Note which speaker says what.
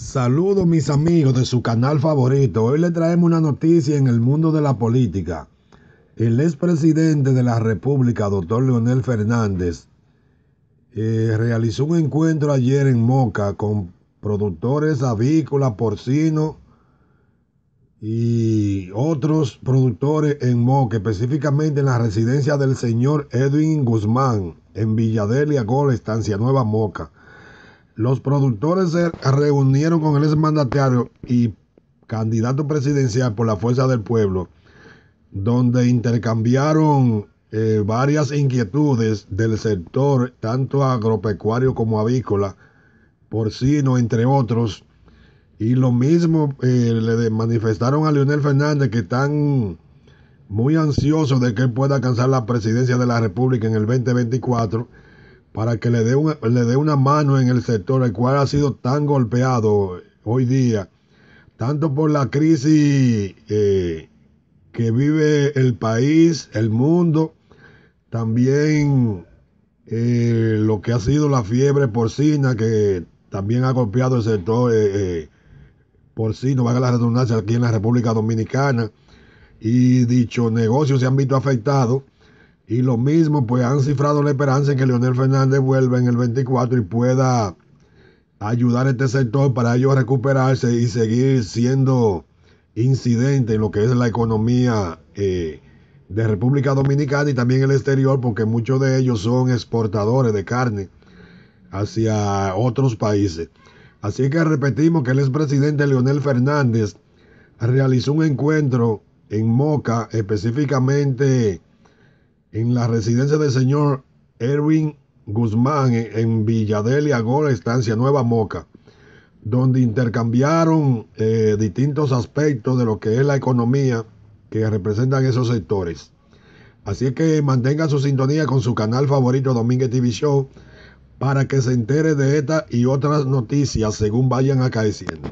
Speaker 1: Saludos mis amigos de su canal favorito. Hoy le traemos una noticia en el mundo de la política. El expresidente de la República, doctor Leonel Fernández, eh, realizó un encuentro ayer en Moca con productores avícola, porcino y otros productores en Moca, específicamente en la residencia del señor Edwin Guzmán, en Villadelia Gol, Estancia Nueva Moca. Los productores se reunieron con el exmandatario y candidato presidencial por la Fuerza del Pueblo, donde intercambiaron eh, varias inquietudes del sector, tanto agropecuario como avícola, porcino, entre otros. Y lo mismo eh, le manifestaron a Leonel Fernández que están muy ansiosos de que él pueda alcanzar la presidencia de la República en el 2024 para que le dé, una, le dé una mano en el sector, el cual ha sido tan golpeado hoy día, tanto por la crisis eh, que vive el país, el mundo, también eh, lo que ha sido la fiebre porcina, que también ha golpeado el sector eh, porcino, valga la redundancia, aquí en la República Dominicana, y dicho negocio se han visto afectados y lo mismo, pues han cifrado la esperanza en que Leonel Fernández vuelva en el 24 y pueda ayudar a este sector para ellos recuperarse y seguir siendo incidente en lo que es la economía eh, de República Dominicana y también el exterior, porque muchos de ellos son exportadores de carne hacia otros países. Así que repetimos que el expresidente Leonel Fernández realizó un encuentro en Moca, específicamente en la residencia del señor Erwin Guzmán en y Agora, Estancia Nueva Moca, donde intercambiaron eh, distintos aspectos de lo que es la economía que representan esos sectores. Así que mantenga su sintonía con su canal favorito Domínguez TV Show para que se entere de esta y otras noticias según vayan acaeciendo.